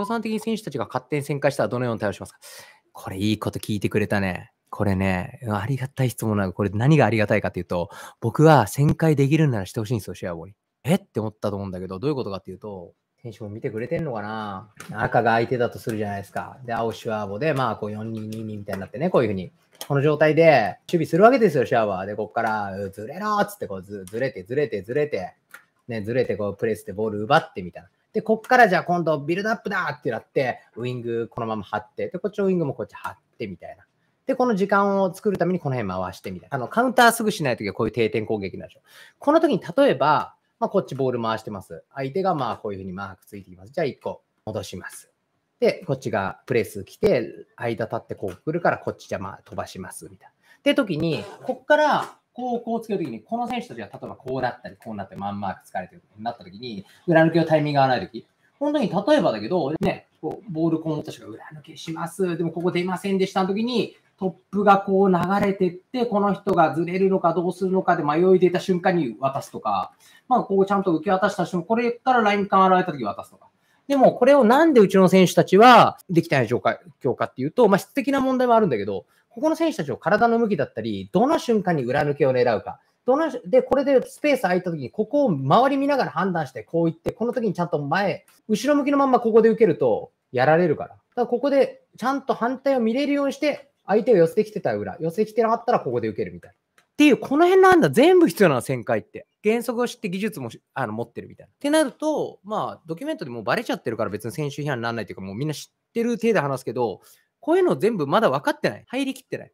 量産的に選手たちが勝手に旋回したらどのように対応しますかこれいいこと聞いてくれたね。これね、ありがたい質問なの。これ何がありがたいかというと、僕は旋回できるならしてほしいんですよ、シェアボーに。えって思ったと思うんだけど、どういうことかっていうと、選手も見てくれてんのかな赤が相手だとするじゃないですか。で、青シュワーボで、まあ、こう4-2-2-2みたいになってね、こういうふうに。この状態で守備するわけですよ、シャワーで、こっから、ずれろっつってこうず、ずれて、ずれて、ずれて、ね、ずれて、こう、プレスでボール奪ってみたいな。で、こっからじゃあ今度ビルドアップだってなって、ウイングこのまま張って、で、こっちのウイングもこっち張ってみたいな。で、この時間を作るためにこの辺回してみたいな。あの、カウンターすぐしないときはこういう定点攻撃なんでしょう。この時に例えば、まあ、こっちボール回してます。相手がまあこういうふうにマークついてきます。じゃあ1個戻します。で、こっちがプレス来て、間立ってこう来るからこっちじゃまあ飛ばします。みたいな。って時に、こっからこう、こうつけるときに、この選手たちが例えばこうだったり、こうなってマンマーク疲れてるとなったときに、裏抜けのタイミングが合わないとき、本当に例えばだけど、ね、こうボールコンたちが裏抜けします、でもここ出ませんでしたのときに、トップがこう流れてって、この人がずれるのかどうするのかで迷い出た瞬間に渡すとか、まあ、こうちゃんと受け渡した瞬間、これからライン感現れたとき渡すとか。でも、これをなんでうちの選手たちはできてない状況かっていうと、まあ、質的な問題もあるんだけど、ここの選手たちを体の向きだったり、どの瞬間に裏抜けを狙うか、どので、これでスペース空いた時に、ここを周り見ながら判断して、こう言って、この時にちゃんと前、後ろ向きのままここで受けると、やられるから。だからここで、ちゃんと反対を見れるようにして、相手を寄せてきてたら裏、寄せてきてなかったらここで受けるみたいな。っていう、この辺の判断全部必要なの、旋回って。原則を知って技術もあの持ってるみたいな。ってなると、まあ、ドキュメントでもうバレちゃってるから別に選手批判にならないというか、もうみんな知ってる体で話すけど、こういうの全部まだ分かってない。入りきってない。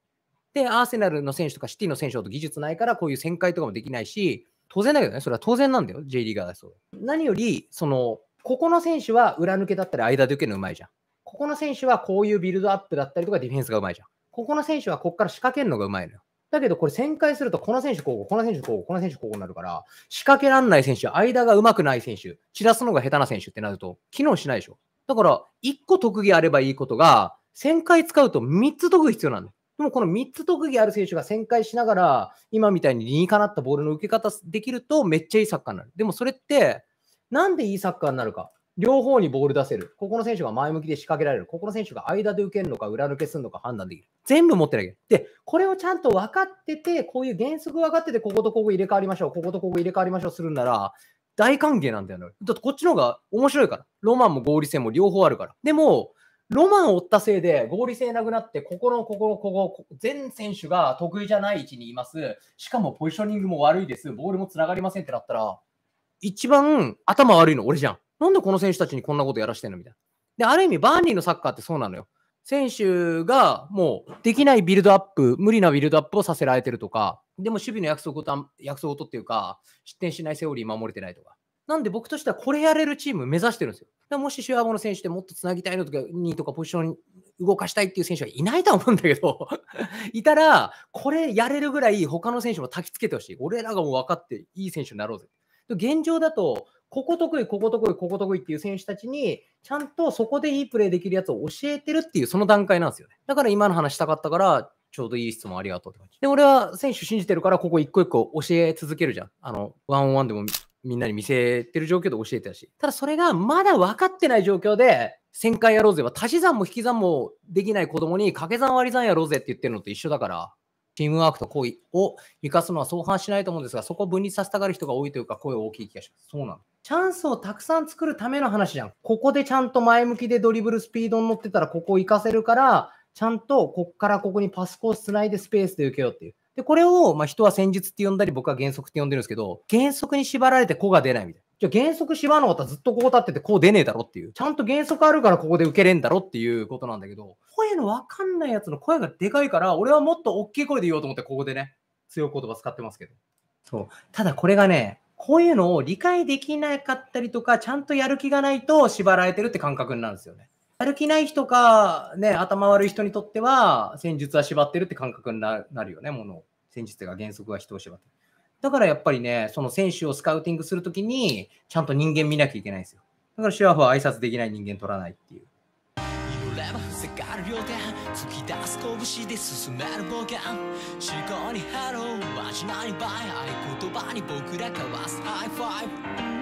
で、アーセナルの選手とかシティの選手と技術ないから、こういう旋回とかもできないし、当然だけどね、それは当然なんだよ、J リーガーだそう。何より、その、ここの選手は裏抜けだったり、間で受けるのうまいじゃん。ここの選手はこういうビルドアップだったりとか、ディフェンスがうまいじゃん。ここの選手はここから仕掛けるのがうまいのよ。だけどこれ旋回すると、この選手こ互、この選手こ互、この選手こ互になるから、仕掛けらんない選手、間が上手くない選手、散らすのが下手な選手ってなると、機能しないでしょ。だから、1個特技あればいいことが、1000回使うと3つ特技必要なんだよ。でもこの3つ特技ある選手が旋回しながら、今みたいに理にかなったボールの受け方できると、めっちゃいいサッカーになる。でもそれって、なんでいいサッカーになるか。両方にボール出せる。ここの選手が前向きで仕掛けられる。ここの選手が間で受けるのか、裏抜けするのか判断できる。全部持ってなきゃ。で、これをちゃんと分かってて、こういう原則分かってて、こことここ入れ替わりましょう、こことここ入れ替わりましょうするんなら、大歓迎なんだよね。だってこっちの方が面白いから。ロマンも合理性も両方あるから。でも、ロマンを追ったせいで合理性なくなって、ここの、ここの、ここ、全選手が得意じゃない位置にいます。しかもポジショニングも悪いです。ボールもつながりませんってなったら、一番頭悪いの俺じゃん。なんでこの選手たちにこんなことやらしてんのみたいな。で、ある意味、バーニーのサッカーってそうなのよ。選手がもうできないビルドアップ、無理なビルドアップをさせられてるとか、でも守備の約束を約束事っていうか、失点しないセオリー守れてないとか。なんで僕としてはこれやれるチーム目指してるんですよ。もしシュアゴの選手でもっとつなぎたいのとか、にとかポジション動かしたいっていう選手はいないと思うんだけど いたら、これやれるぐらい他の選手も焚きつけてほしい。俺らがもう分かっていい選手になろうぜ。現状だと、ここ得意、ここ得意、ここ得意っていう選手たちに、ちゃんとそこでいいプレーできるやつを教えてるっていう、その段階なんですよね。だから今の話したかったから、ちょうどいい質問ありがとうって感じ。で、俺は選手信じてるから、ここ一個一個教え続けるじゃん。あの、ワンオンワンでもみんなに見せてる状況で教えてたし。ただそれがまだ分かってない状況で、1000回やろうぜは足し算も引き算もできない子供に掛け算割り算やろうぜって言ってるのと一緒だから、チームワークと行為を生かすのは相反しないと思うんですが、そこを分離させたがる人が多いというか、声大きい気がします。そうなの。チャンスをたくさん作るための話じゃん。ここでちゃんと前向きでドリブルスピードに乗ってたら、ここを生かせるから、ちゃんとこっからここにパスコースつないでスペースで受けようっていう。で、これを、ま人は戦術って呼んだり、僕は原則って呼んでるんですけど、原則に縛られて子が出ないみたいな。じゃあ原則芝のはずっとこう立っててこう出ねえだろっていう。ちゃんと原則あるからここで受けれんだろっていうことなんだけど、声のわかんないやつの声がでかいから、俺はもっと大きい声で言おうと思ってここでね、強い言葉使ってますけど。そう。ただこれがね、こういうのを理解できなかったりとか、ちゃんとやる気がないと縛られてるって感覚になるんですよね。やる気ない人か、ね、頭悪い人にとっては、戦術は縛ってるって感覚になるよね、もの戦術が原則は人を縛ってる。だからやっぱりね、その選手をスカウティングするときに、ちゃんと人間見なきゃいけないんですよ。だからシュアフは挨拶できない人間取らないっていう。突き出す拳で進める冒険思考にハロー味ないバイ合言葉に僕ら交わすハイファイブ